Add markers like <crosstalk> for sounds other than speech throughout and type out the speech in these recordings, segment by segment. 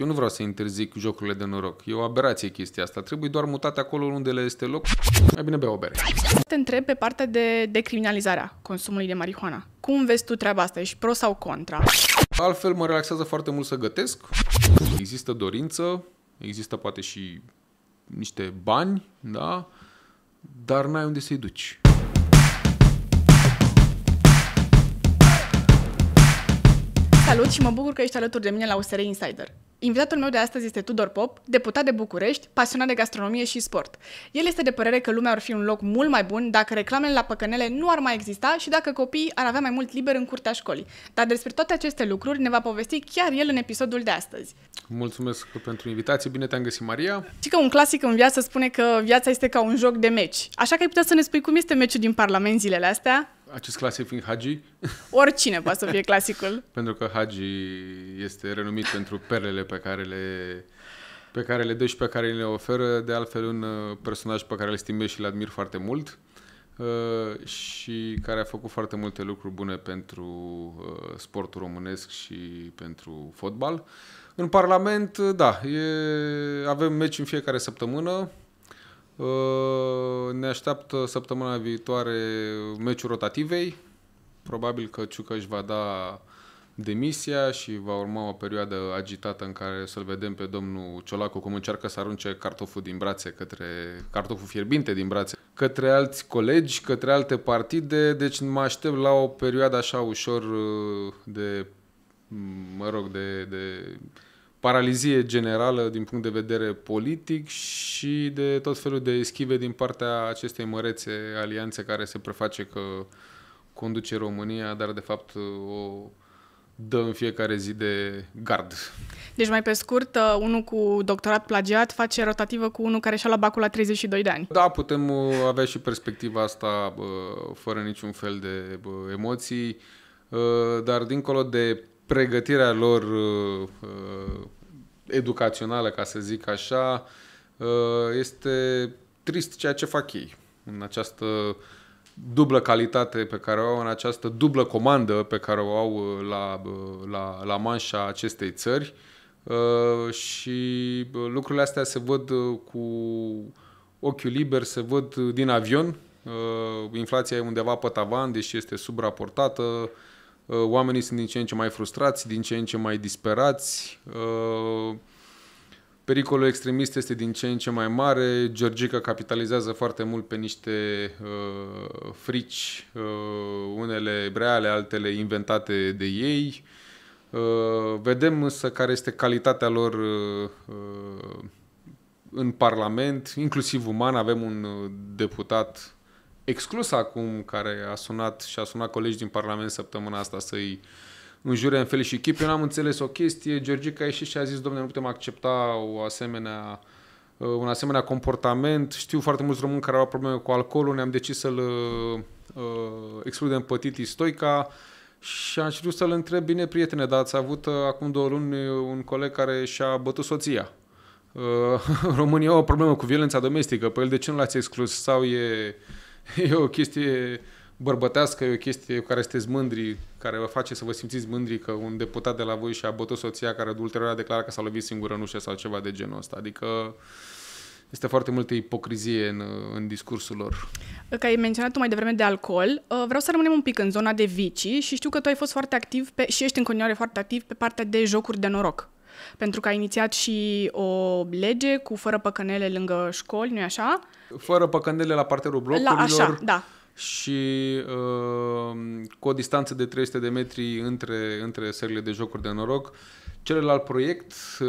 Eu nu vreau să interzic jocurile de noroc. E o aberație chestia asta. Trebuie doar mutate acolo unde le este loc. Mai bine bea o bere. Te întreb pe partea de decriminalizarea consumului de marihuana. Cum vezi tu treaba asta? Ești pro sau contra? Altfel mă relaxează foarte mult să gătesc. Există dorință, există poate și niște bani, da? Dar n-ai unde să-i duci. Salut și mă bucur că ești alături de mine la USR Insider. Invitatul meu de astăzi este Tudor Pop, deputat de București, pasionat de gastronomie și sport. El este de părere că lumea ar fi un loc mult mai bun dacă reclamele la păcănele nu ar mai exista și dacă copiii ar avea mai mult liber în curtea școlii. Dar despre toate aceste lucruri ne va povesti chiar el în episodul de astăzi. Mulțumesc pentru invitație, bine te-am găsit, Maria. Și că un clasic în viață spune că viața este ca un joc de meci. Așa că ai putea să ne spui cum este meciul din Parlament zilele astea? Acest clasic fiind Hagi? <laughs> Oricine poate să fie clasicul. <laughs> pentru că Hagi este renumit pentru perlele pe care le pe care le dă și pe care le oferă, de altfel un uh, personaj pe care îl stimez și îl admir foarte mult uh, și care a făcut foarte multe lucruri bune pentru uh, sportul românesc și pentru fotbal. În Parlament, da, e, avem meci în fiecare săptămână, Uh, ne așteaptă săptămâna viitoare meciul rotativei. Probabil că Ciucă își va da demisia și va urma o perioadă agitată în care să-l vedem pe domnul Ciolacu cum încearcă să arunce cartoful din brațe către cartoful fierbinte din brațe către alți colegi, către alte partide, deci mă aștept la o perioadă așa ușor uh, de mă rog, de, de paralizie generală din punct de vedere politic și de tot felul de eschive din partea acestei mărețe alianțe care se preface că conduce România, dar de fapt o dă în fiecare zi de gard. Deci mai pe scurt, uh, unul cu doctorat plagiat face rotativă cu unul care și-a luat bacul la 32 de ani. Da, putem uh, avea și perspectiva asta fără niciun fel de emoții, uh, dar dincolo de pregătirea lor educațională, ca să zic așa, uh, este trist ceea ce fac ei în această dublă calitate pe care o au, în această dublă comandă pe care o au uh, la, uh, la, la manșa acestei țări și lucrurile astea se văd cu ochiul liber, se văd din avion, inflația e undeva pe tavan, deși este subraportată, Uh, oamenii sunt din ce în ce mai frustrați, din ce în ce mai disperați, uh, pericolul extremist este din ce în ce mai mare, Georgica capitalizează foarte mult pe niște uh, frici, unele reale, altele inventate de ei. Vedem însă care este calitatea lor în Parlament, inclusiv uman. Avem un deputat exclus acum, care a sunat și a sunat colegi din Parlament săptămâna asta să-i înjure în fel și chip. Eu n-am înțeles o chestie. Georgica a ieșit și a zis, domnule, nu putem accepta o asemenea un asemenea comportament. Știu foarte mulți români care au probleme cu alcoolul, ne-am decis să-l uh, excludem pe Titi Stoica și am știut să-l întreb, bine, prietene, dar ați avut uh, acum două luni uh, un coleg care și-a bătut soția. Uh, <laughs> România au o problemă cu violența domestică, pe el de ce nu l-ați exclus? Sau e uh, <laughs> e o chestie bărbătească, e o chestie cu care sunteți mândri, care vă face să vă simțiți mândri că un deputat de la voi și-a bătut soția care ulterior a declarat că s-a lovit singură în ușă sau ceva de genul ăsta. Adică este foarte multă ipocrizie în, în discursul lor. Că ai menționat tu mai devreme de alcool, uh, vreau să rămânem un pic în zona de vicii și știu că tu ai fost foarte activ pe, și ești în continuare foarte activ pe partea de jocuri de noroc pentru că a inițiat și o lege cu fără păcănele lângă școli, nu-i așa? Fără păcănele la parterul blocurilor. La așa, da și uh, cu o distanță de 300 de metri între, între serile de jocuri de noroc. Celălalt proiect, uh,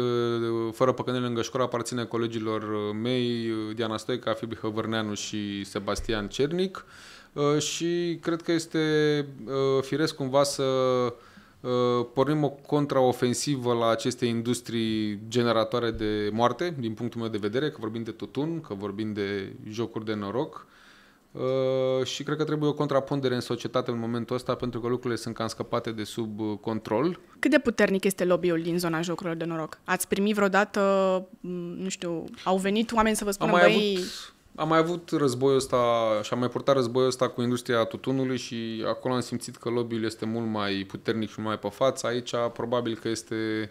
fără păcănele lângă școală, aparține colegilor uh, mei, uh, Diana Stoica, Fibi Hăvârneanu și Sebastian Cernic uh, și cred că este uh, firesc cumva să Uh, pornim o contraofensivă la aceste industrii generatoare de moarte, din punctul meu de vedere, că vorbim de tutun, că vorbim de jocuri de noroc uh, și cred că trebuie o contrapondere în societate în momentul ăsta pentru că lucrurile sunt cam scăpate de sub uh, control. Cât de puternic este lobby-ul din zona jocurilor de noroc? Ați primit vreodată, mm, nu știu, au venit oameni să vă spună, Am mai băi... avut am mai avut războiul ăsta și am mai purtat războiul ăsta cu industria tutunului și acolo am simțit că lobby-ul este mult mai puternic și mult mai pe față. Aici probabil că este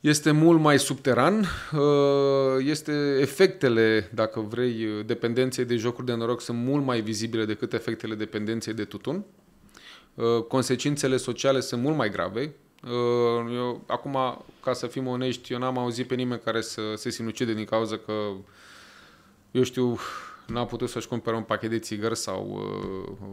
este mult mai subteran, uh, este efectele, dacă vrei, dependenței de jocuri de noroc sunt mult mai vizibile decât efectele dependenței de tutun. Uh, consecințele sociale sunt mult mai grave. Uh, eu, acum, ca să fim onești, eu n-am auzit pe nimeni care să se sinucide din cauza că eu știu, n-a putut să-și cumpere un pachet de țigări sau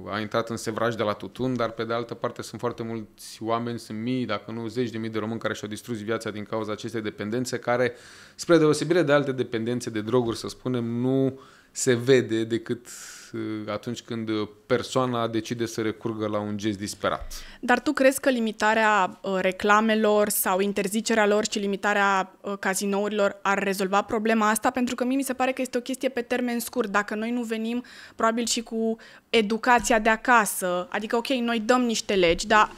uh, a intrat în sevraj de la tutun, dar pe de altă parte sunt foarte mulți oameni, sunt mii, dacă nu zeci de mii de români care și-au distrus viața din cauza acestei dependențe, care, spre deosebire de alte dependențe de droguri, să spunem, nu se vede decât Uh, atunci când persoana decide să recurgă la un gest disperat. Dar tu crezi că limitarea uh, reclamelor sau interzicerea lor și limitarea uh, cazinourilor ar rezolva problema asta? Pentru că mie mi se pare că este o chestie pe termen scurt. Dacă noi nu venim, probabil și cu educația de acasă, adică ok, noi dăm niște legi, dar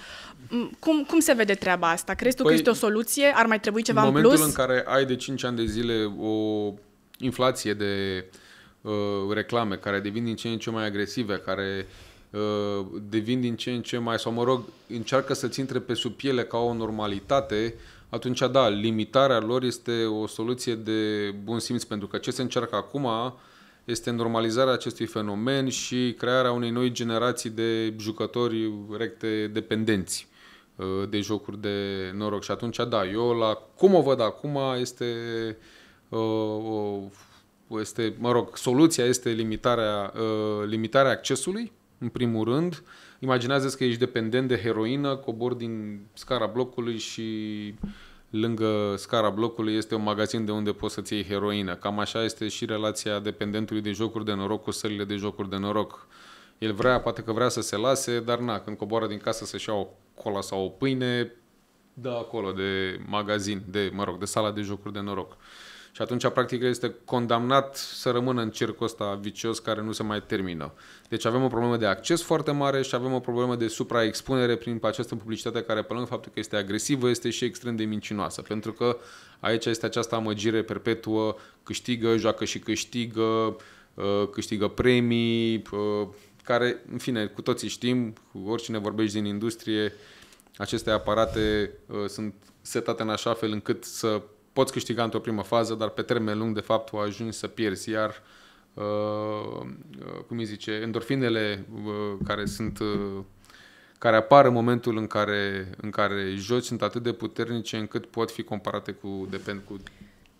cum, cum se vede treaba asta? Crezi tu păi, că este o soluție? Ar mai trebui ceva în plus? În momentul în care ai de 5 ani de zile o inflație de Uh, reclame care devin din ce în ce mai agresive, care uh, devin din ce în ce mai, sau mă rog, încearcă să-ți intre pe sub piele ca o normalitate, atunci da, limitarea lor este o soluție de bun simț, pentru că ce se încearcă acum este normalizarea acestui fenomen și crearea unei noi generații de jucători recte dependenți uh, de jocuri de noroc. Și atunci, da, eu la cum o văd acum este uh, o este, mă rog, soluția este limitarea, uh, limitarea accesului, în primul rând. Imaginează-ți că ești dependent de heroină, cobor din scara blocului și lângă scara blocului este un magazin de unde poți să-ți iei heroină. Cam așa este și relația dependentului de jocuri de noroc cu sările de jocuri de noroc. El vrea, poate că vrea să se lase, dar na, când coboară din casă să-și ia o cola sau o pâine, da acolo de magazin, de, mă rog, de sala de jocuri de noroc. Uh, și atunci, practic, este condamnat să rămână în cercul ăsta vicios care nu se mai termină. Deci avem o problemă de acces foarte mare și avem o problemă de supraexpunere prin această publicitate care, pe lângă faptul că este agresivă, este și extrem de mincinoasă. Pentru că aici este această amăgire perpetuă, câștigă, joacă și câștigă, uh, câștigă premii, uh, care, în fine, cu toții știm, cu oricine vorbești din industrie, aceste aparate uh, sunt setate în așa fel încât să poți câștiga într-o primă fază, dar pe termen lung, de fapt, o ajungi să pierzi. Iar, uh, uh, cum îi zice, endorfinele uh, care sunt... Uh, care apar în momentul în care, în care joci sunt atât de puternice încât pot fi comparate cu, depend, cu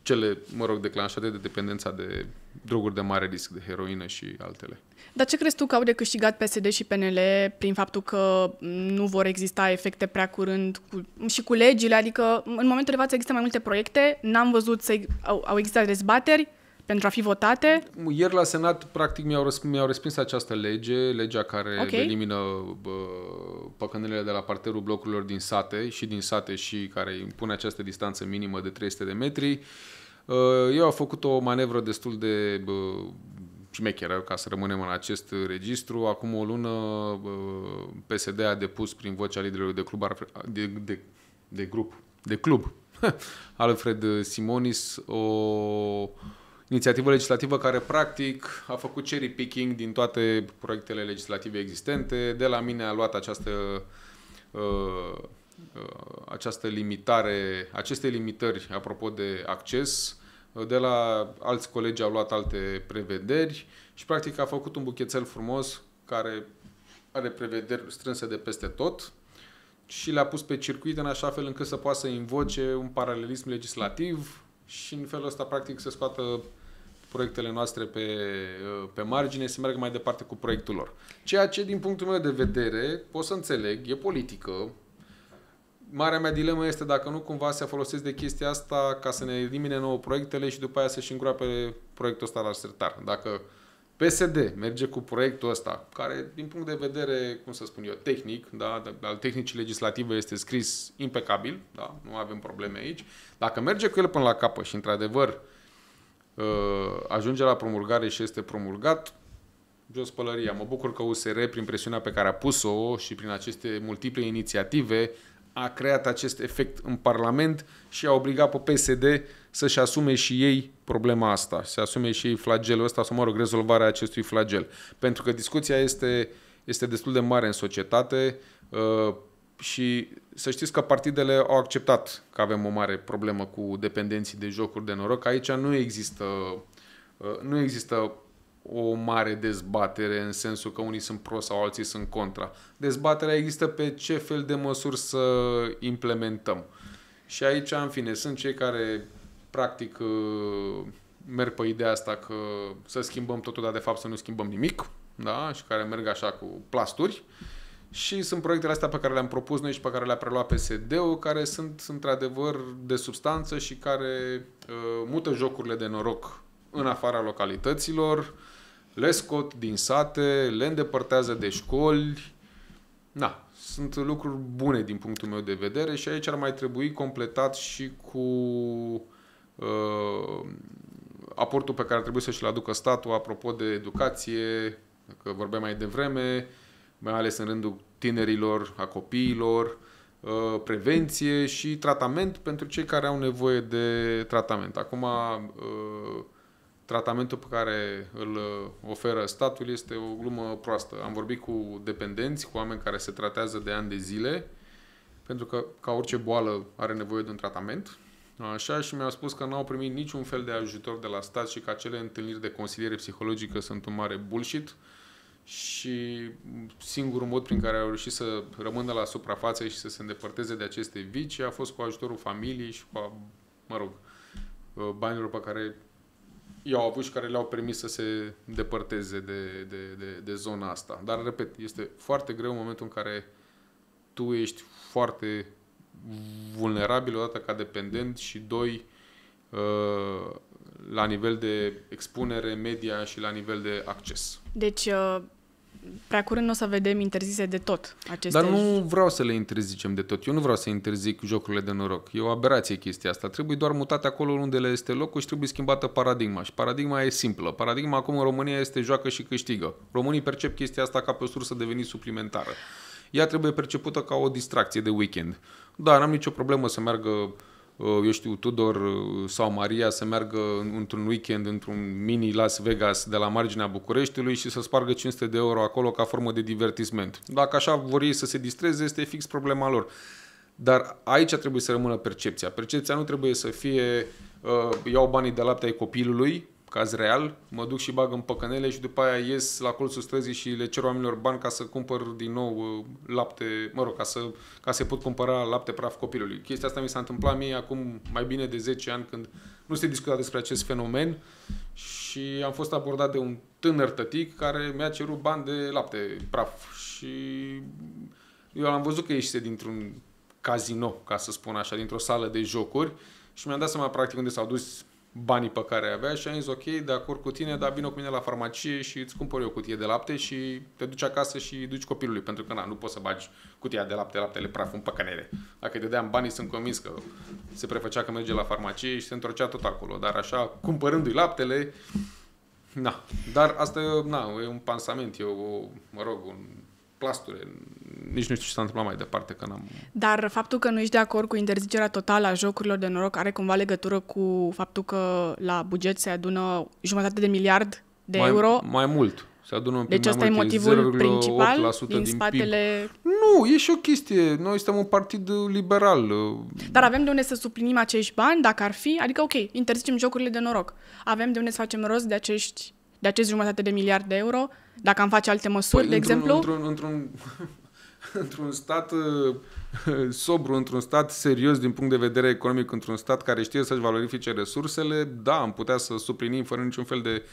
cele, mă rog, declanșate de dependența de droguri de mare risc, de heroină și altele. Dar ce crezi tu că au de câștigat PSD și PNL prin faptul că nu vor exista efecte prea curând cu, și cu legile? Adică, în momentul de față există mai multe proiecte, n-am văzut să au, au existat dezbateri, pentru a fi votate? Ieri la Senat, practic, mi-au, răsp- mi respins această lege, legea care okay. elimină bă, păcănelele de la parterul blocurilor din sate și din sate și care impune această distanță minimă de 300 de metri. Ă, eu am făcut o manevră destul de bă, șmecheră, ca să rămânem în acest registru. Acum o lună PSD a depus prin vocea liderului de club, de, de, de grup, de club, <laughs> Alfred Simonis, o inițiativă legislativă care practic a făcut cherry picking din toate proiectele legislative existente. De la mine a luat această uh, uh, această limitare, aceste limitări apropo de acces, de la alți colegi au luat alte prevederi și practic a făcut un buchețel frumos care are prevederi strânse de peste tot și le-a pus pe circuit în așa fel încât să poată să invoce un paralelism legislativ și în felul ăsta practic se scoată proiectele noastre pe, uh, pe margine să meargă mai departe cu proiectul lor. Ceea ce, din punctul meu de vedere, pot să înțeleg, e politică. Marea mea dilemă este dacă nu cumva să folosesc de chestia asta ca să ne elimine nouă proiectele și după aia să-și îngroape proiectul ăsta la sertar. Dacă PSD merge cu proiectul ăsta, care din punct de vedere, cum să spun eu, tehnic, da, al tehnicii legislative este scris impecabil, da, nu avem probleme aici. Dacă merge cu el până la capăt și într-adevăr uh, Uh, ajunge la promulgare și este promulgat, jos pălăria. Mă bucur că USR, prin presiunea pe care a pus-o și prin aceste multiple inițiative, a creat acest efect în Parlament și a obligat pe PSD să-și asume și ei problema asta, să asume și ei flagelul ăsta, să mă rog, rezolvarea acestui flagel. Pentru că discuția este, este destul de mare în societate, uh, și să știți că partidele au acceptat că avem o mare problemă cu dependenții de jocuri de noroc. Aici nu există, uh, nu există o mare dezbatere în sensul că unii sunt pro sau alții sunt contra. Dezbaterea există pe ce fel de măsuri să implementăm. Și aici, în fine, sunt cei care practic uh, merg pe ideea asta că să schimbăm totul, dar de fapt să nu schimbăm nimic, da? și care merg așa cu plasturi. Uh, și sunt proiectele astea pe care le-am propus noi și pe care le-a preluat PSD-ul, care sunt într-adevăr de substanță și care uh, mută jocurile de noroc în afara localităților, le scot din sate, le îndepărtează de școli. Na, sunt lucruri bune din punctul meu de vedere și aici ar mai trebui completat și cu uh, aportul pe care ar trebui să-și-l aducă statul apropo de educație, că vorbeam mai devreme, uh, mai ales în rândul tinerilor, a copiilor, uh, prevenție și tratament pentru cei care au nevoie de tratament. Acum, uh, tratamentul pe care îl uh, oferă statul este o glumă proastă. Am vorbit cu dependenți, cu oameni care se tratează de ani de zile, pentru că, ca orice boală, are nevoie de un tratament. Așa, și mi-au spus că n-au primit niciun fel de ajutor de la stat și că acele întâlniri de consiliere psihologică sunt un mare bullshit. Uh, și singurul mod prin care au reușit să rămână la suprafață și să se îndepărteze de aceste vici a fost cu ajutorul familiei și cu, a, mă rog, uh, banilor pe care i-au avut și care le-au permis să se îndepărteze de, de, de, de zona asta. Dar, repet, este foarte greu în momentul în care tu ești foarte vulnerabil, odată ca dependent și, doi, uh, la nivel de expunere media și la nivel de acces. Deci, uh, prea curând nu o să vedem interzise de tot aceste... Dar nu vreau să le interzicem de tot. Eu nu vreau să interzic jocurile de noroc. E o aberație chestia asta. Trebuie doar mutate acolo unde le este locul și trebuie schimbată paradigma. Și paradigma e simplă. Paradigma acum în România este joacă și câștigă. Românii percep chestia asta ca pe o sursă de venit suplimentară. Ea trebuie percepută ca o distracție de weekend. Da, n-am nicio problemă să meargă eu știu, Tudor uh, sau Maria să meargă într-un weekend într-un mini Las Vegas de la marginea Bucureștiului și să spargă 500 de euro acolo ca formă de divertisment. Dacă așa vor ei să se distreze, este fix problema lor. Dar aici trebuie să rămână percepția. Percepția nu trebuie să fie uh, iau banii de lapte ai copilului caz real, mă duc și bag în păcănele și după aia ies la colțul străzii și le cer oamenilor bani ca să cumpăr din nou uh, lapte, mă rog, ca să, ca să pot cumpăra lapte praf copilului. Chestia asta mi s-a întâmplat mie acum mai bine de 10 ani când nu se discuta despre acest fenomen și am fost abordat de un tânăr tătic care mi-a cerut bani de lapte praf și eu am văzut că ieșise dintr-un casino, ca să spun așa, dintr-o sală de jocuri și mi-am dat seama practic unde s-au dus banii pe care avea și am zis ok, de acord cu tine, dar vino cu mine la farmacie și îți cumpăr eu o cutie de lapte și te duci acasă și îi duci copilului, pentru că na, nu poți să bagi cutia de lapte, laptele praf în păcănele. Dacă te deam banii, sunt convins că se prefăcea că merge la farmacie și se întorcea tot acolo, dar așa, cumpărându-i laptele, na, dar asta na, e un pansament, e o, mă rog, un plasture, nici nu știu ce s-a întâmplat mai departe. Că n-am... Dar faptul că nu ești de acord cu interzicerea totală a jocurilor de noroc are cumva legătură cu faptul că la buget se adună jumătate de miliard de mai, euro? Mai mult. Se adună deci ăsta e motivul principal din, din spatele... PIB. Nu, e și o chestie. Noi suntem un partid liberal. Dar avem de unde să suplinim acești bani, dacă ar fi? Adică, ok, interzicem jocurile de noroc. Avem de unde să facem rost de acești de acest jumătate de miliard de euro, dacă am face alte măsuri, păi, de într-un, exemplu? Într-un, într-un, <laughs> într-un stat uh, <laughs> sobru, într-un stat serios din punct de vedere economic, într-un stat care știe să-și valorifice resursele, da, am putea să suplinim fără niciun fel de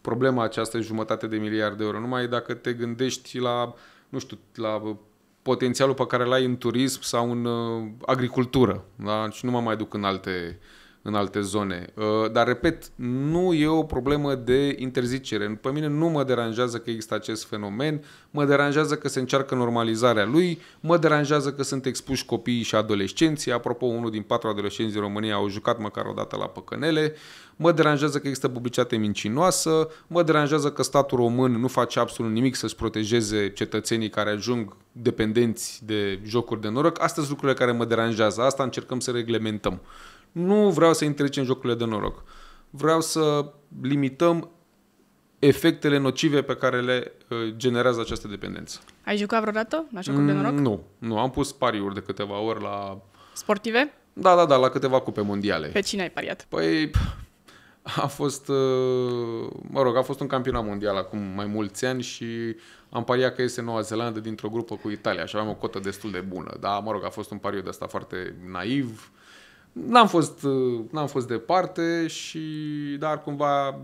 problema această jumătate de miliard de euro. Numai dacă te gândești la, nu știu, la potențialul pe care l-ai în turism sau în uh, agricultură. Da? Și nu mă mai duc în alte uh, în alte zone. Uh, dar, repet, nu e o problemă de interzicere. Pe mine nu mă deranjează că există acest fenomen, mă deranjează că se încearcă normalizarea lui, mă deranjează că sunt expuși copiii și adolescenții. Apropo, unul din patru adolescenți din România au jucat măcar o dată la păcănele. Mă deranjează că există publicitate mincinoasă, mă deranjează că statul român nu face absolut nimic să-și protejeze cetățenii care ajung dependenți de jocuri de noroc. Astea sunt lucrurile care mă deranjează. Asta încercăm să reglementăm. Nu vreau să intre în jocurile de noroc. Vreau să limităm efectele nocive pe care le uh, generează această dependență. Ai jucat vreodată la jocuri de mm, noroc? Nu, nu. Am pus pariuri de câteva ori la... Sportive? Da, da, da, la câteva cupe mondiale. Pe cine ai pariat? Păi, <laughs> a fost, uh, mă rog, a fost un campionat mondial acum mai mulți ani și am pariat că este Noua Zeelandă dintr-o grupă cu Italia și aveam o cotă destul de bună. Dar, mă rog, a fost un pariu de asta foarte naiv. N-am fost, n-am fost departe și, dar cumva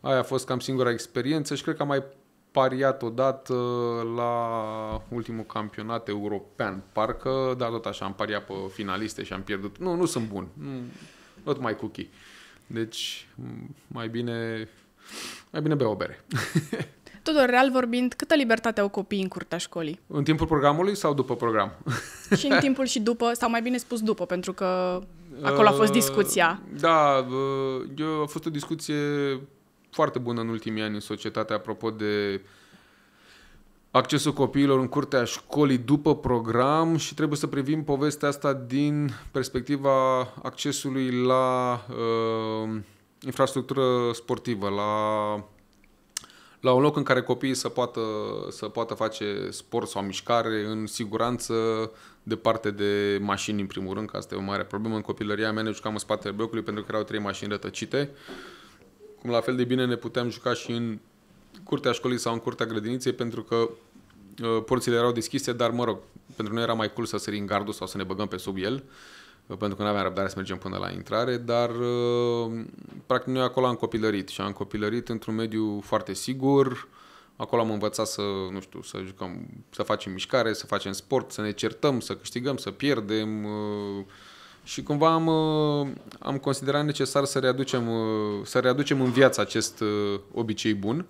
aia a fost cam singura experiență și cred că am mai pariat odată la ultimul campionat european. Parcă, da, tot așa, am pariat pe finaliste și am pierdut. Nu, nu sunt bun. Nu, tot mai cookie. Deci, mai bine, mai bine bea o bere. <laughs> Tudor, real vorbind, câtă libertate au copiii în curtea școlii? În timpul programului sau după program? și în <laughs> timpul și după, sau mai bine spus după, pentru că Acolo a fost discuția. Uh, da, uh, a fost o discuție foarte bună în ultimii ani în societate apropo de accesul copiilor în curtea școlii după program și trebuie să privim povestea asta din perspectiva accesului la uh, infrastructură sportivă, la la un loc în care copiii să poată, să poată face sport sau mișcare în siguranță, departe de mașini, în primul rând, că asta e o mare problemă. În copilăria mea ne jucam în spatele blocului pentru că erau trei mașini rătăcite. Cum la fel de bine ne puteam juca și în curtea școlii sau în curtea grădiniței pentru că uh, porțile erau deschise, dar mă rog, pentru noi era mai cool să sărim gardul sau să ne băgăm pe sub el. Uh, pentru că nu aveam răbdare să mergem până la intrare, dar uh, practic noi acolo am copilărit și am copilărit într-un mediu foarte sigur. Acolo am învățat să, nu știu, să jucăm, să facem mișcare, să facem sport, să ne certăm, să câștigăm, să pierdem uh, și cumva am, uh, am considerat necesar să readucem, să readucem în viață acest obicei bun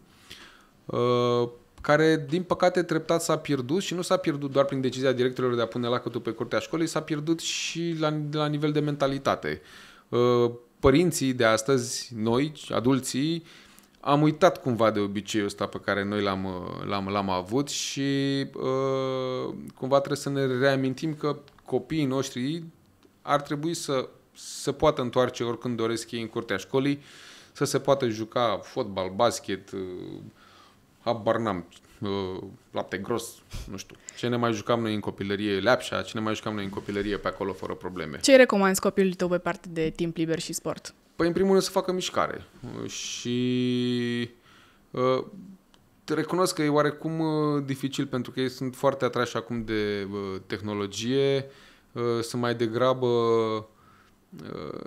care, din păcate, treptat s-a pierdut și nu s-a pierdut doar prin decizia directorilor de a pune lacătul pe curtea școlii, s-a pierdut și la, la nivel de mentalitate. Uh, părinții de astăzi, noi, adulții, am uitat cumva de obiceiul ăsta pe care noi l-am, uh, l-am, l-am avut și uh, cumva trebuie să ne reamintim că copiii noștri ar trebui să se poată întoarce oricând doresc ei în curtea școlii, să se poată juca fotbal, basket, habar n-am, uh, lapte gros, nu știu. Ce ne mai jucam noi în copilărie, leapșa, ce ne mai jucam noi în copilărie pe acolo fără probleme. Ce recomanzi copilului tău pe parte de timp liber și sport? Păi în primul rând să facă mișcare uh, și uh, recunosc că e oarecum uh, dificil pentru că ei sunt foarte atrași acum de tehnologie, uh, sunt mai degrabă uh, Uh,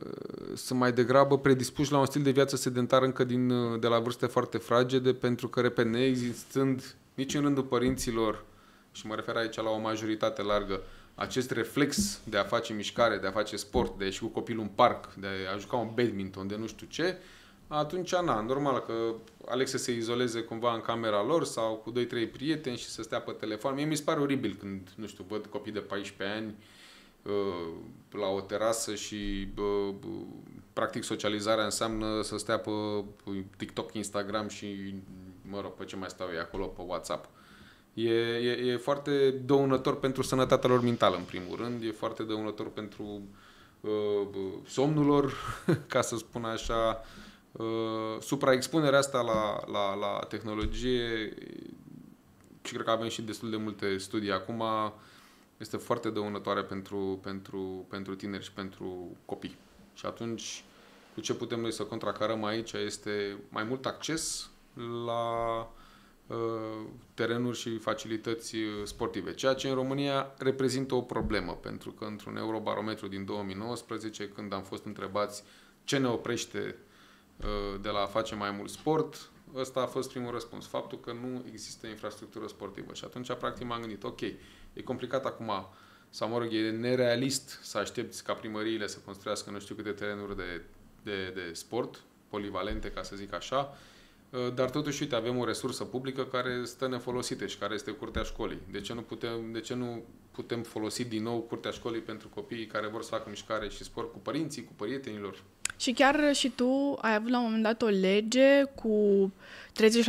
sunt mai degrabă predispuși la un stil de viață sedentar încă din, uh, de la vârste foarte fragede, pentru că, repede, neexistând nici în rândul părinților, și mă refer aici la o majoritate largă, acest reflex de a face mișcare, de a face sport, de a ieși cu copilul în parc, de a juca un badminton, de nu știu ce, atunci, na, normal că Alex să se izoleze cumva în camera lor sau cu 2-3 prieteni și să stea pe telefon. Mie mi se pare oribil când, nu știu, văd copii de 14 ani uh, Uh, la o terasă și practic socializarea înseamnă să stea pe TikTok, Instagram și mă rog, pe ce mai stau ei acolo, pe WhatsApp. E, e, e foarte dăunător pentru sănătatea lor mentală, în primul rând, e foarte dăunător pentru uh, somnul lor, <laughs> ca să spun așa. Uh, supraexpunerea asta la, la, la tehnologie și cred că avem și destul de multe studii acum, uh, este foarte dăunătoare pentru, pentru, pentru tineri și pentru copii. Și atunci, cu ce putem noi să contracarăm aici este mai mult acces la uh, terenuri și facilități uh, sportive, ceea ce în România reprezintă o problemă, pentru că într-un eurobarometru din 2019, când am fost întrebați ce ne oprește uh, de la a face mai mult sport, ăsta a fost primul răspuns, faptul că nu există infrastructură sportivă. Și atunci, practic, m-am gândit, ok, E complicat acum, sau mă rog, e nerealist să aștepți ca primăriile să construiască nu știu câte terenuri de, de, de sport, polivalente, ca să zic așa, uh, dar totuși, uite, avem o resursă publică care stă nefolosită și care este curtea școlii. De ce nu putem, de ce nu putem folosi din nou curtea școlii pentru copiii care vor să facă mișcare și sport cu părinții, cu prietenilor? Și chiar și tu ai avut la un moment dat o lege cu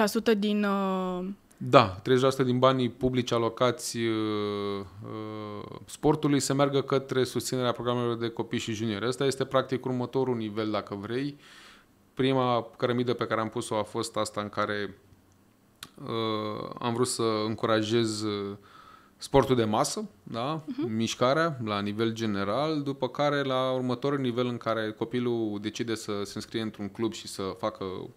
30% din uh, da, 30% din banii publici alocați uh, uh, sportului se meargă către susținerea programelor de copii și juniori. Asta este practic următorul nivel, dacă vrei. Prima cărămidă pe care am pus-o a fost asta în care uh, am vrut să încurajez uh, sportul de masă, da? uh-huh. mișcarea la nivel general, după care la următorul nivel în care copilul decide să se înscrie într-un club și să facă uh,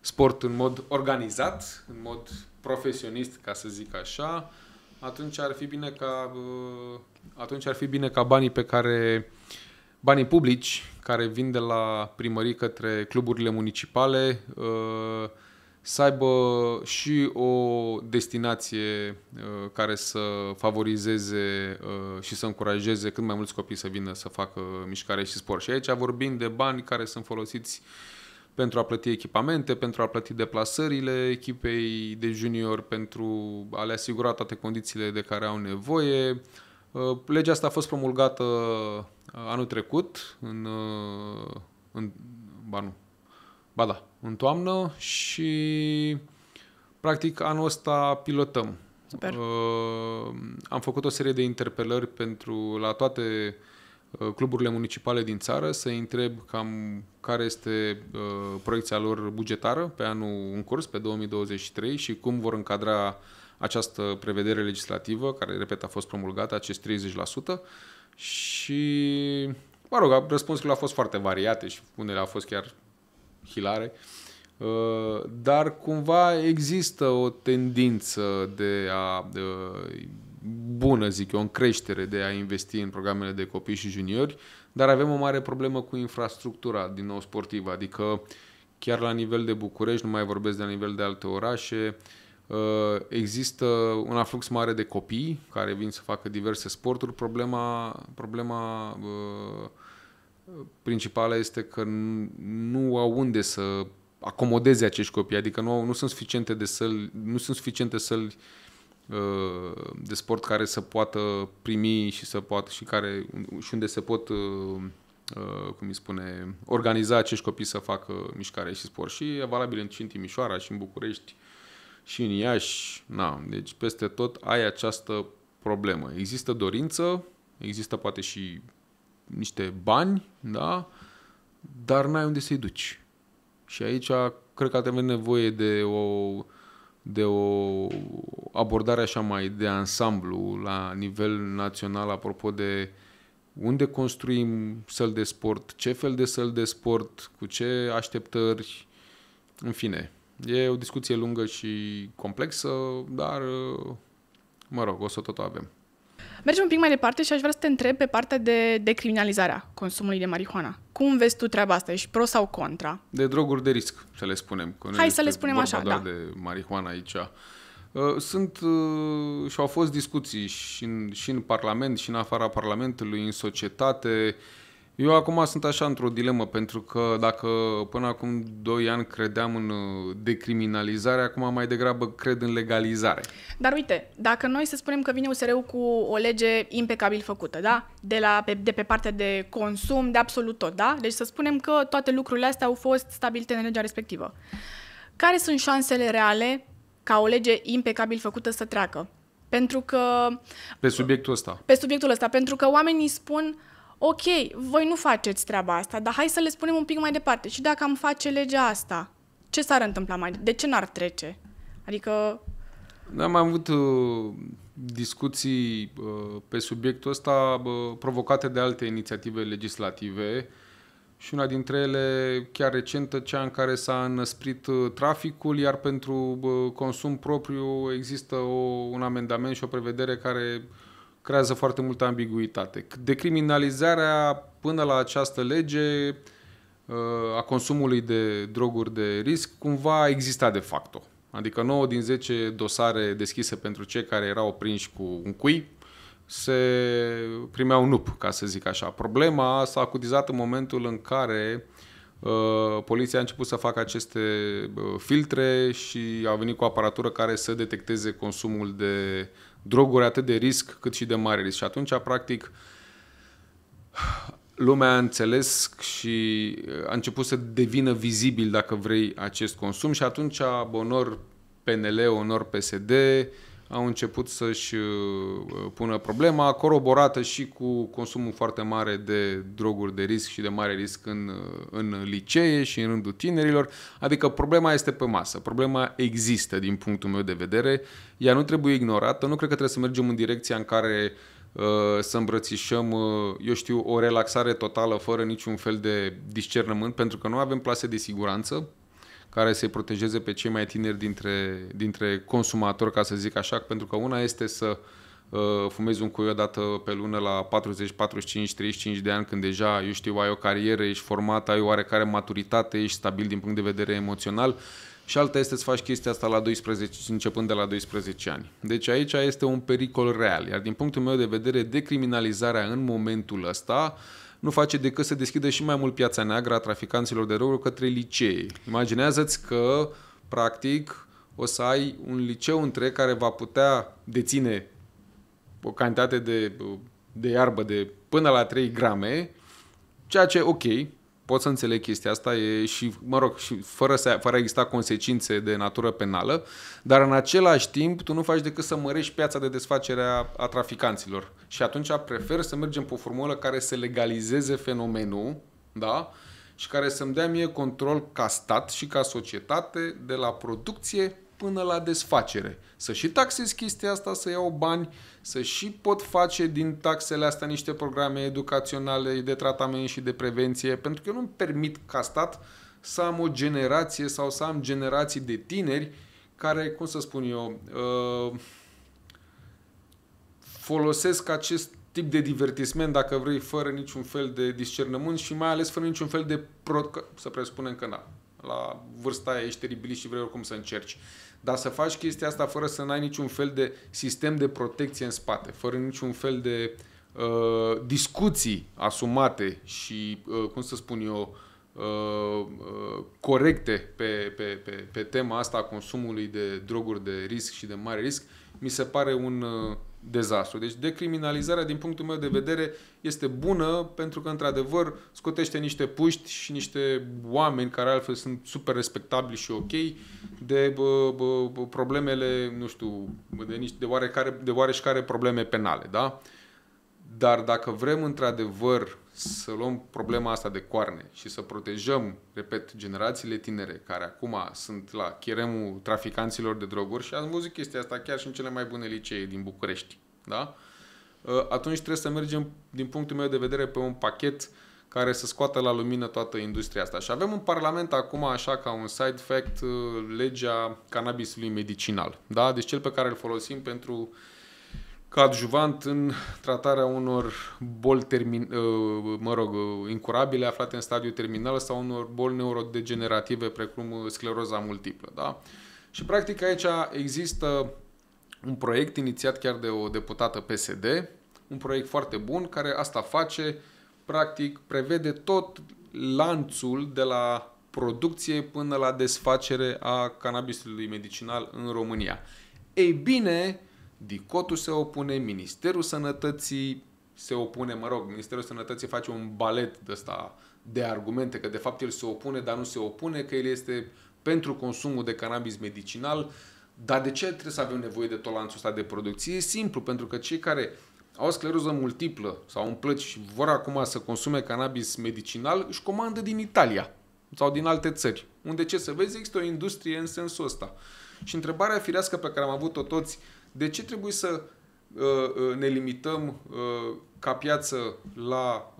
sport în mod organizat, în mod profesionist, ca să zic așa, atunci ar fi bine ca, uh, atunci ar fi bine ca banii pe care banii publici care vin de la primării către cluburile municipale uh, să aibă și o destinație uh, care să favorizeze și să încurajeze cât mai mulți copii să vină să facă mișcare și sport. Și aici vorbim de bani care sunt folosiți pentru a plăti echipamente, pentru a plăti deplasările echipei de junior, pentru a le asigura toate condițiile de care au nevoie. Uh, legea asta a fost promulgată uh, anul trecut, în, uh, în ba nu, ba da, în toamnă și practic anul ăsta pilotăm. Super. Am făcut o serie de interpelări pentru la toate uh, Uh, cluburile municipale din țară, să-i întreb cam care este uh, proiecția lor bugetară pe anul în curs, pe 2023 și cum vor încadra această prevedere legislativă, care, repet, a fost promulgată, acest 30%. Și, mă rog, răspunsurile au fost foarte variate și unele au fost chiar hilare. Uh, dar cumva există o tendință de a uh, bună, zic eu, în creștere de a investi în programele de copii și juniori, dar avem o mare problemă cu infrastructura, din nou sportivă, adică chiar la nivel de București, nu mai vorbesc de la nivel de alte orașe, uh, există un aflux mare de copii care vin să facă diverse sporturi. Problema, problema uh, principală este că nu au unde să acomodeze acești copii, adică nu, au, nu sunt suficiente de săli, nu sunt suficiente săli Uh, de sport care să poată primi și să poată și care și unde se pot uh, uh, cum îi spune, organiza acești copii să facă mișcare și sport. Și e valabil în, și în Timișoara, și în București, și în Iași. Na, deci peste tot ai această problemă. Există dorință, există poate și niște bani, da? dar n-ai unde să-i duci. Și aici cred că avem nevoie de o de o abordare așa mai de ansamblu la nivel național apropo de unde construim săl de sport, ce fel de săl de sport, cu ce așteptări, în fine. E o discuție lungă și complexă, dar mă rog, o să tot avem. Mergem un pic mai departe și aș vrea să te întreb pe partea de decriminalizarea consumului de marihuana. Cum vezi tu treaba asta? Ești pro sau contra? De droguri de risc, să le spunem. Că Hai să le spunem așa, da. de marihuana aici. Uh, sunt uh, și au fost discuții și în, și în Parlament, și în afara Parlamentului, în societate, uh, eu acum sunt așa într-o dilemă, pentru că dacă până acum 2 ani credeam în uh, decriminalizare, acum mai degrabă cred în legalizare. Dar uite, dacă noi să spunem că vine USR-ul cu o lege impecabil făcută, da? De, la, pe, de pe partea de consum, de absolut tot, da? Deci să spunem că toate lucrurile astea au fost stabilite în legea respectivă. Care sunt șansele reale ca o lege impecabil făcută să treacă? Pentru că... Pe subiectul ăsta. Pe subiectul ăsta, pentru că oamenii spun ok, voi nu faceți treaba asta, dar hai să le spunem un pic mai departe. Și dacă am face legea asta, ce s-ar întâmpla mai De ce n-ar trece? Adică... Da, am avut uh, discuții uh, pe subiectul ăsta uh, provocate de alte inițiative legislative și una dintre ele chiar recentă, cea în care s-a înăsprit uh, traficul, iar pentru uh, consum propriu există o, un amendament și o prevedere care uh, creează foarte multă ambiguitate. Decriminalizarea până la această lege uh, a consumului de droguri de risc cumva exista de facto. Adică 9 din 10 dosare deschise pentru cei care erau prinși cu un cui se primeau nup, ca să zic așa. Problema s-a acutizat în momentul în care uh, poliția a început să facă aceste uh, filtre și a venit cu o aparatură care să detecteze consumul de droguri atât de risc cât și de mare risc. Și atunci, practic, lumea a înțeles și uh, a început să devină vizibil, dacă vrei, acest consum și atunci Bonor PNL, Onor PSD, au început să-și uh, pună problema, coroborată și cu consumul foarte mare de droguri de risc și de mare risc în, uh, în licee și în rândul tinerilor. Adică problema este pe masă, problema există din punctul meu de vedere, ea nu trebuie ignorată, nu cred că trebuie să mergem în direcția în care uh, să îmbrățișăm, eu știu, o relaxare totală fără niciun fel de discernământ, pentru că nu avem plase de siguranță, care să-i protejeze pe cei mai tineri dintre, dintre consumatori, ca să zic așa, pentru că una este să uh, fumezi un cui o dată pe lună la 40, 45, 35 de ani, când deja, eu știu, ai o carieră, ești format, ai oarecare maturitate, ești stabil din punct de vedere emoțional, și alta este să faci chestia asta la 12, începând de la 12 ani. Deci aici este un pericol real, iar din punctul meu de vedere, decriminalizarea în momentul ăsta uh, nu face decât să deschidă și mai mult piața neagră a traficanților de droguri către licee. Imaginează-ți că, practic, o să ai un liceu între care va putea deține o cantitate de, de iarbă de până la 3 grame, ceea ce, ok, pot să înțeleg chestia asta e și, mă rog, și fără, să, fără a exista consecințe de natură penală, dar în același timp tu nu faci decât să mărești piața de desfacere a, a traficanților. Și atunci prefer să mergem pe o formulă care să legalizeze fenomenul, da? Și care să-mi dea mie control ca stat și ca societate de la producție până la desfacere. Să și taxez chestia asta, să iau bani, să și pot face din taxele astea niște programe educaționale de tratament și de prevenție, pentru că eu nu-mi permit ca stat să am o generație sau să am generații de tineri care, cum să spun eu, uh, folosesc acest tip de divertisment, dacă vrei, fără niciun fel de discernământ și mai ales fără niciun fel de... Pro... Să presupunem că na, la vârsta aia ești teribilit și vrei oricum să încerci. Dar să faci chestia asta fără să n-ai niciun fel de sistem de protecție în spate, fără niciun fel de uh, discuții asumate și, uh, cum să spun eu, uh, uh corecte pe, pe, pe, pe tema asta a consumului de droguri de risc și de mare risc, mi se pare un, uh, dezastru. Deci decriminalizarea, din punctul meu de vedere, este bună pentru că, într-adevăr, scotește niște puști și niște oameni care altfel sunt super respectabili și ok de bă, bă, problemele, nu știu, de, niște, de, oarecare, de oareșcare probleme penale, da? Uh, dar dacă vrem într-adevăr să luăm problema asta de coarne și să protejăm, repet, generațiile tinere care acum sunt la cheremul traficanților de droguri și am văzut chestia asta chiar și în cele mai bune licee din București, da? Ă, atunci trebuie să mergem, din punctul meu de vedere, pe un pachet care să scoată la lumină toată industria asta. Și avem în Parlament acum, așa ca un side fact, ă, legea cannabisului medicinal. Da? Deci cel pe care îl folosim pentru uh, ca adjuvant în tratarea unor boli termin, ă, mă rog, incurabile aflate în stadiu terminal sau unor boli neurodegenerative precum scleroza multiplă. Da? Și practic aici există un proiect inițiat chiar de o deputată PSD, un proiect foarte bun care asta face, practic prevede tot lanțul de la producție până la desfacere a cannabisului medicinal în România. Ei bine, Dicotul se opune, Ministerul Sănătății se opune, mă rog, Ministerul Sănătății face un balet de ăsta de argumente, că de fapt el se opune, dar nu se opune, că el este pentru consumul de cannabis medicinal, dar de ce trebuie să avem nevoie de tot lanțul ăsta de producție? E simplu, pentru că cei care au scleroză multiplă sau un plăci și vor acum să consume cannabis medicinal, își comandă din Italia sau din alte țări. Unde ce să vezi, există o industrie în sensul ăsta. Și întrebarea firească pe care am avut-o toți, de ce trebuie să uh, uh, ne limităm uh, ca piață la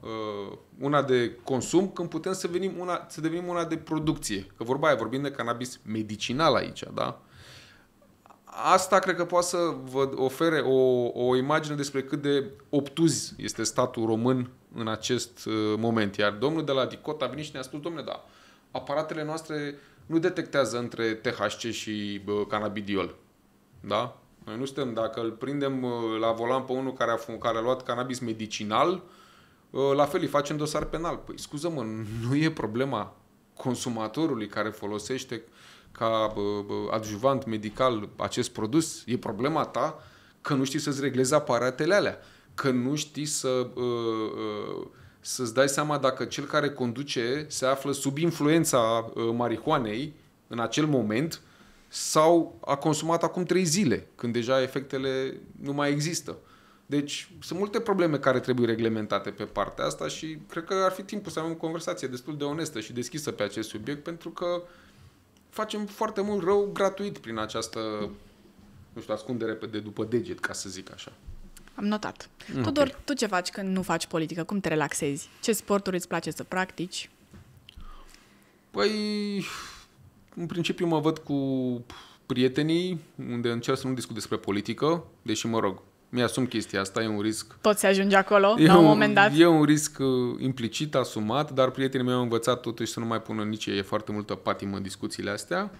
una de consum când putem să, venim una, să devenim una de producție? Că vorba aia, vorbim de cannabis medicinal aici, da? Asta cred că poate să vă ofere o, o imagine despre cât de obtuz este statul român în acest moment. Iar domnul de la DICOT a venit și ne-a spus, domnule, da, aparatele noastre nu detectează între THC și cannabidiol. Da? Noi nu suntem, dacă îl prindem uh, la volan pe unul care a, care a luat cannabis medicinal, uh, la fel îi facem dosar penal. Păi scuză-mă, <laughs> nu e problema consumatorului care folosește ca adjuvant medical acest produs, e problema ta că nu știi să-ți reglezi aparatele alea, că nu știi să, uh, să-ți dai seama dacă cel care conduce se află sub influența marihuanei în acel moment sau a consumat acum trei zile, când deja efectele nu mai există. Deci sunt multe probleme care trebuie reglementate pe partea asta și cred că ar fi timpul să avem o conversație destul de onestă și deschisă pe acest subiect, pentru că facem foarte mult rău gratuit prin această, nu știu, ascundere de după deget, ca să zic așa. Am notat. Mm, okay. Tudor, tu ce faci când nu faci politică? Cum te relaxezi? Ce sporturi îți place să practici? Păi, în principiu mă văd cu prietenii, unde încerc să nu discut despre politică, deși, mă rog, mi-asum chestia asta, e un risc. Poți ajunge acolo e la un, un moment dat? E un risc uh, implicit, asumat, dar prietenii mei au învățat totuși să nu mai pună nici ei foarte multă patimă în discuțiile astea.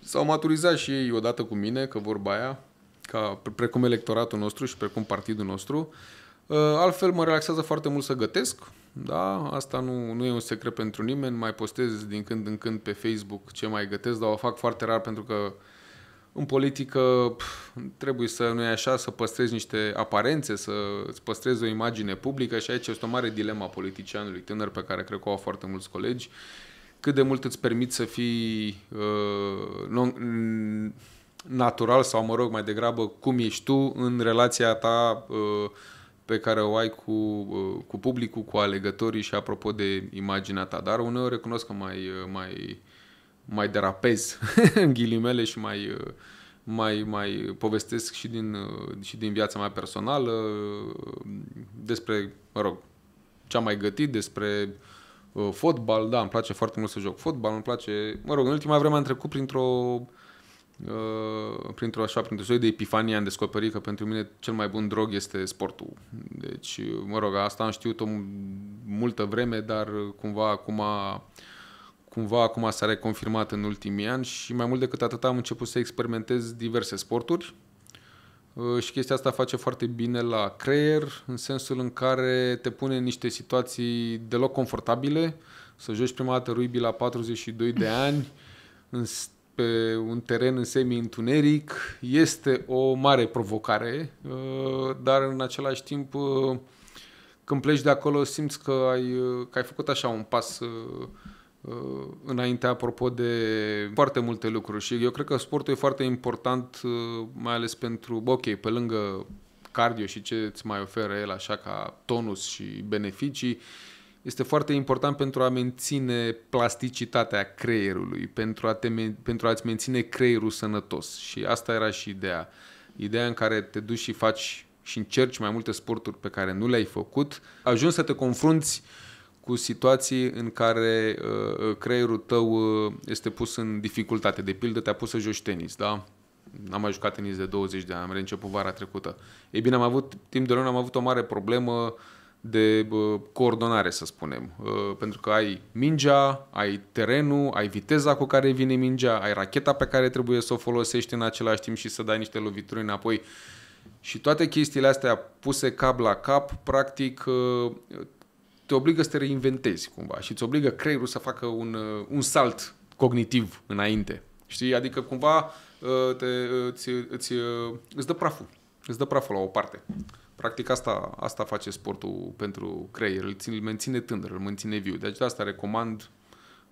S-au maturizat și ei odată cu mine, că vorba aia, ca, precum electoratul nostru și precum partidul nostru. Uh, altfel mă relaxează foarte mult să gătesc, da, asta nu, nu e un secret pentru nimeni, mai postez din când în când pe Facebook ce mai gătesc, dar o fac foarte rar pentru că în politică pf, trebuie să nu e așa, să păstrezi niște aparențe, să îți păstrezi o imagine publică și aici este o mare dilema politicianului tânăr pe care cred că o au foarte mulți colegi. Cât de mult îți permit să fii uh, natural sau, mă rog, mai degrabă, cum ești tu în relația ta uh, pe care o ai cu, uh, cu publicul, cu alegătorii și apropo de imaginea ta. Dar uneori recunosc că mai, uh, mai, mai derapez <laughs> în ghilimele și mai, uh, mai, mai povestesc și din, și din viața mea personală despre, mă rog, ce am mai gătit, despre fotbal. Da, îmi place foarte mult să joc fotbal, îmi place, mă rog, în ultima vreme am trecut printr-o uh, Uh, printr-o așa, printr-o soi de epifanie am descoperit că pentru mine cel mai bun drog este sportul. Deci, mă rog, asta am știut-o multă vreme, dar cumva acum cumva acum s-a reconfirmat în ultimii ani și mai mult decât atât am început să experimentez diverse sporturi uh, și chestia asta face foarte bine la creier, în sensul în care te pune în niște situații deloc confortabile, să joci prima dată rugby la 42 de ani, în pe un teren în semi-întuneric este o mare provocare, uh, dar în același timp uh, când pleci de acolo simți că ai, uh, că ai făcut așa un pas înainte apropo de foarte multe lucruri și eu cred că sportul e foarte important mai ales pentru, ok, pe lângă cardio și ce îți mai oferă el așa ca tonus și beneficii, este foarte important pentru a menține plasticitatea creierului, pentru, a te, pentru a-ți menține creierul sănătos. Și asta era și ideea. Ideea în care te duci și faci și încerci mai multe sporturi pe care nu le-ai făcut, ajungi să te confrunți cu situații în care uh, creierul tău uh, este pus în dificultate. De pildă, te-a pus să joci tenis, da? N-am mai jucat tenis de 20 de ani, am reînceput vara trecută. Ei bine, am avut, timp de luni am avut o mare problemă uh, de coordonare, să spunem. Pentru că ai mingea, ai terenul, ai viteza cu care vine mingea, ai racheta pe care trebuie să o folosești în același timp și să dai niște lovituri înapoi. Și toate chestiile astea puse cap la cap, practic, ă, te obligă să te reinventezi cumva și îți obligă creierul să facă un, ă, un salt cognitiv înainte. Știi? Adică cumva ă, te, îți, îți, îți dă praful. Îți dă praful la o parte. Practic asta, asta face sportul pentru creier, îl, țin, îl menține tânăr, îl menține viu. Deci de asta recomand,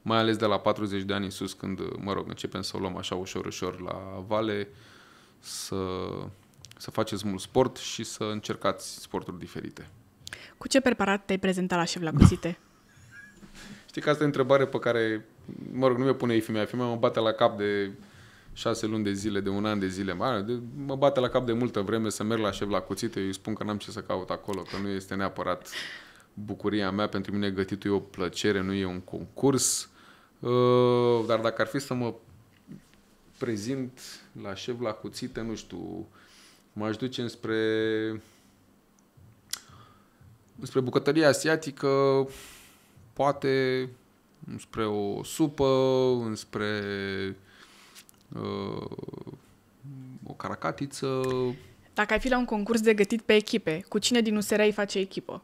mai ales de la 40 de ani în sus, când, mă rog, începem să o luăm așa ușor, ușor la vale, să, să faceți mult sport și să încercați sporturi diferite. Cu ce preparat te-ai prezentat la șef la cosite? <laughs> Știi că asta e întrebare pe care, mă rog, nu mi-o pune ei femeia. Femeia mă bate la cap de șase luni de zile, de un an de zile. Mă, de, mă bate la cap de multă vreme să merg la șef la cuțite, eu îi spun că n-am ce să caut acolo, că nu este neapărat bucuria mea. Pentru mine gătitul e o plăcere, nu e un concurs. Uh, dar dacă ar fi să mă prezint la șef la cuțite, nu știu, m-aș duce înspre înspre bucătăria asiatică, poate spre o supă, înspre Uh, o caracatiță. Dacă ai fi la un concurs de gătit pe echipe, cu cine din USR ai face echipă?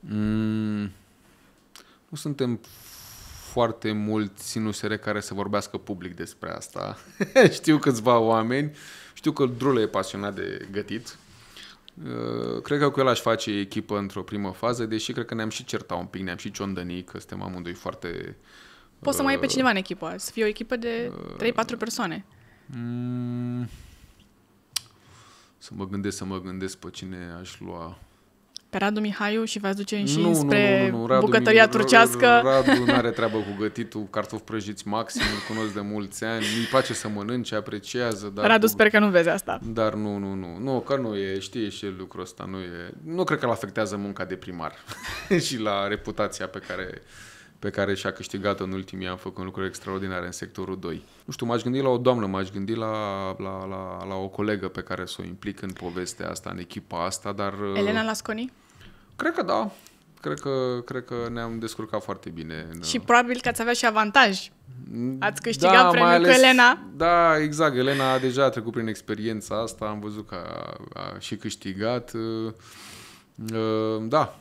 Mm, nu suntem foarte mulți în USR care să vorbească public despre asta. <laughs> Știu câțiva oameni. Știu că Drulă e pasionat de gătit. Uh, cred că cu el aș face echipă într-o primă fază, deși cred că ne-am și certat un pic, ne-am și ciondănit, că suntem amândoi foarte uh, Poți să mai ai pe cineva în echipă, să fie o echipă de 3-4 persoane. Mm. să mă gândesc, să mă gândesc pe cine aș lua. Pe Radu Mihaiu și v-ați duce și nu, spre nu, nu, nu. Radu, bucătăria mi- turcească. Radu nu are treabă cu gătitul, cartofi prăjiți maxim, îl cunosc de mulți ani, îi place să mănânce, apreciază. Dar Radu, cu... sper că nu vezi asta. Dar nu, nu, nu. Nu, că nu e, știe și el lucrul ăsta, nu e. Nu cred că îl afectează munca de primar <laughs> și la reputația pe care pe care și-a câștigat în ultimii ani făcând lucruri extraordinare în sectorul 2. Nu știu, m-aș gândi la o doamnă, m-aș gândi la, la, la, la o colegă pe care să o implic în povestea asta, în echipa asta, dar... Uh, Elena Lasconi? Cred că da. Cred că, cred că ne-am descurcat foarte bine. Și probabil că ați avea și avantaj. Ați câștigat da, premiul ales, cu Elena. Da, exact. Elena a deja trecut prin experiența asta. Am văzut că a, a și câștigat. Uh, uh, da,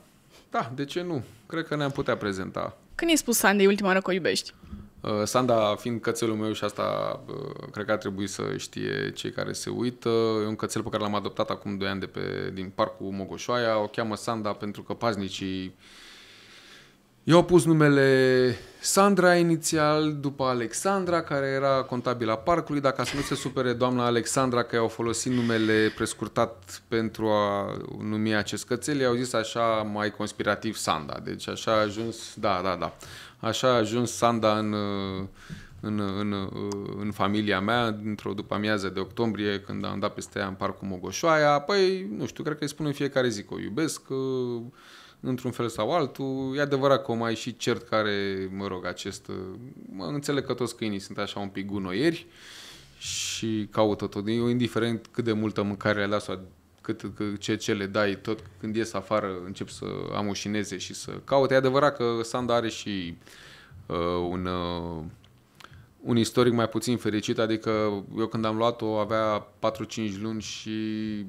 da, de ce nu? Cred că ne-am putea prezenta. Când i-ai spus Sandei ultima oară că o iubești? Uh, Sanda, fiind cățelul meu și asta uh, cred că ar trebui să știe cei care se uită, e un cățel pe care l-am adoptat acum 2 ani de pe, din parcul Mogoșoaia, o cheamă Sanda pentru că paznicii eu au pus numele Sandra inițial, după Alexandra, care era contabila parcului, dacă să nu se supere doamna Alexandra că au folosit numele prescurtat pentru a numi acest cățel, i-au zis așa mai conspirativ Sanda. Deci așa a ajuns, da, da, da, așa a ajuns Sanda în, în, în, în familia mea, într-o după-amiază de octombrie, când am dat peste ea în parcul Mogoșoaia, păi, nu știu, cred că îi spun în fiecare zi că o iubesc, că într-un fel sau altul. E adevărat că o mai și cert care, mă rog, acest... Mă înțeleg că toți câinii sunt așa un pic gunoieri și caută tot. Eu, indiferent cât de multă mâncare le las cât, cât ce, ce le dai, tot când ies afară încep să amușineze și să caute. E adevărat că Sanda are și uh, un, uh, un istoric mai puțin fericit, adică eu când am luat-o avea 4-5 luni și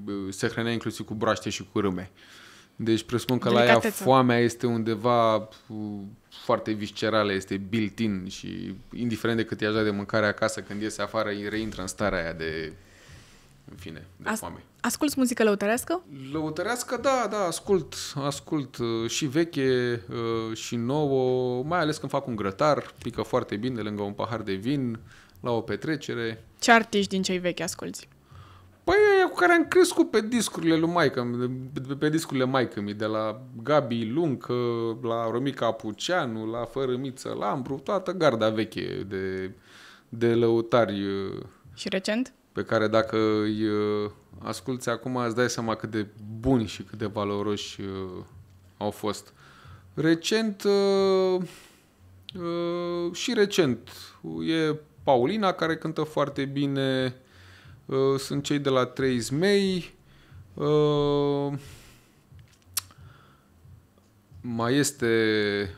uh, se hrănea inclusiv cu broaște și cu râme. Uh, deci presupun că la ea foamea este undeva foarte viscerală, este built-in și indiferent de cât i-aș da de mâncare acasă, când iese afară, reintră în starea aia de, în fine, de As- foame. Asculți muzică lăutărească? Lăutărească, da, da, ascult, ascult uh, și veche uh, și nouă, mai ales când fac un grătar, pică foarte bine lângă un pahar de vin, la o petrecere. Ce artiști din cei vechi asculți? Păi aia cu care am crescut pe discurile lui Maica, pe discurile maică mi de la Gabi Lung, la Romica Apuceanu, la la Lambru, toată garda veche de, de lăutari. Uh, și recent? Pe care dacă îi uh, asculți acum îți dai seama cât de buni și cât de valoroși uh, au fost. Recent, și recent, e Paulina care cântă foarte bine, Uh, sunt cei de la 3 Mei, uh, mai este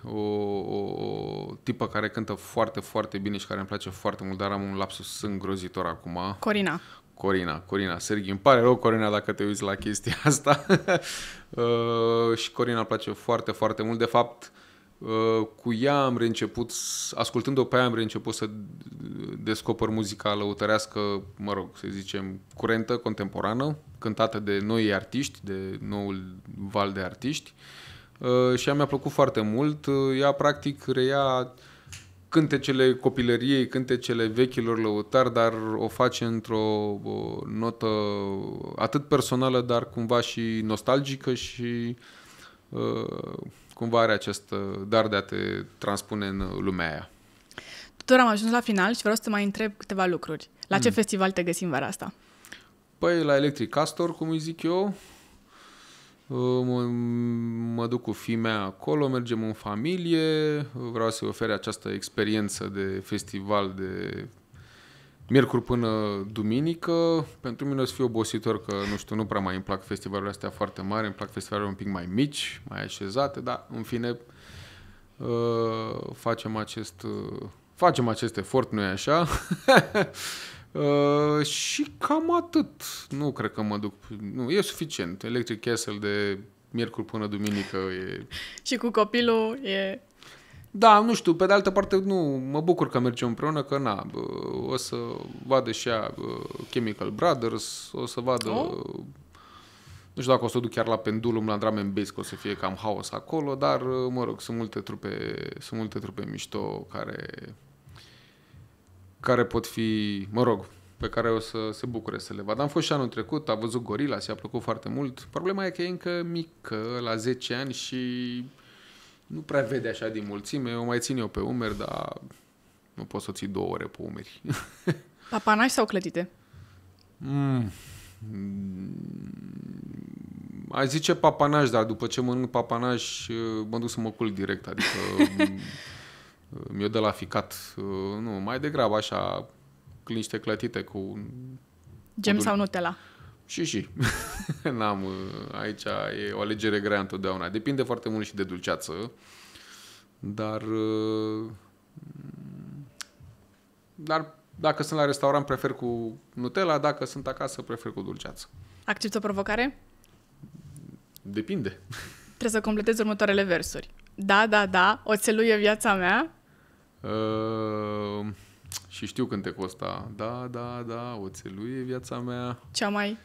o, o, o tipă care cântă foarte, foarte bine și care îmi place foarte mult, dar am un lapsus îngrozitor acum. Corina. Corina, Corina Serghi. Îmi pare rău, Corina, dacă te uiți la chestia asta. <laughs> uh, și Corina îmi place foarte, foarte mult. De fapt, Uh, cu ea am reînceput, ascultând-o pe aia am reînceput să descoper muzica lăutărească, mă rog, să zicem, curentă, contemporană, cântată de noi artiști, de noul val de artiști. Uh, și ea mi-a plăcut foarte mult. Uh, ea, practic, reia cântecele copilăriei, cântecele vechilor lăutari, dar o face într-o notă atât personală, dar cumva și nostalgică și uh, cumva are acest uh, dar de a te transpune în lumea aia. Tutor, am ajuns la final și vreau să te mai întreb câteva lucruri. La ce mm. festival te găsim vara asta? Păi la Electric Castor, cum îi zic eu, uh, mă, mă duc cu fimea acolo, mergem în familie, vreau să-i ofer această experiență de festival de miercuri până duminică. Pentru mine o să fie obositor că, nu știu, nu prea mai îmi plac festivalurile astea foarte mari, îmi plac festivalurile un pic mai mici, mai așezate, dar, în fine, uh, facem acest, uh, facem acest efort, nu-i așa? <laughs> Uh, și cam atât. Nu cred că mă duc. Nu, e suficient. Electric Castle de miercuri până duminică e... <laughs> și cu copilul e da, nu știu, pe de altă parte nu, mă bucur că mergem împreună, că na, o să vadă și ea Chemical Brothers, o să vadă... Oh? Nu știu dacă o să o duc chiar la Pendulum, la Drum and Bass, că o să fie cam haos acolo, dar, mă rog, sunt multe trupe, sunt multe trupe mișto care, care pot fi, mă rog, pe care o să se bucure să le vadă. Am fost și anul trecut, a văzut Gorila, s a plăcut foarte mult. Problema e că e încă mică, la 10 ani și nu prea vede așa din mulțime, o mai țin eu pe umeri, dar nu pot să ții două ore pe umeri. <laughs> Papanași sau clătite? Mm. Ai zice papanaș, dar după ce mănânc papanaș, mă duc să mă culc direct, adică <laughs> mi-o dă la ficat. Nu, mai degrabă așa, niște clătite cu... Gem sau Nutella? Și și. <laughs> N-am, uh, aici e o alegere grea întotdeauna. Depinde foarte mult și de dulceață. Dar uh, dar dacă sunt la restaurant, prefer cu Nutella, dacă sunt acasă, prefer cu dulceață. Accept o provocare? Depinde. Trebuie să completezi următoarele versuri. Da, da, da, oțelul e viața mea. Uh, și știu cântecul ăsta. Da, da, da, oțelul e viața mea. Cea mai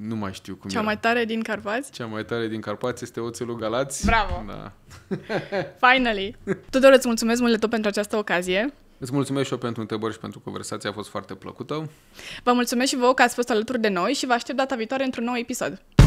nu mai știu cum Cea era. mai tare din Carpați? Cea mai tare din Carpați este Oțelul Galați. Bravo! Da. <laughs> Finally! Tudor, îți mulțumesc mult de tot pentru această ocazie. Îți mulțumesc și eu pentru întrebări și pentru conversație, a fost foarte plăcută. Vă mulțumesc și vouă că ați fost alături de noi și vă aștept data viitoare într-un nou episod.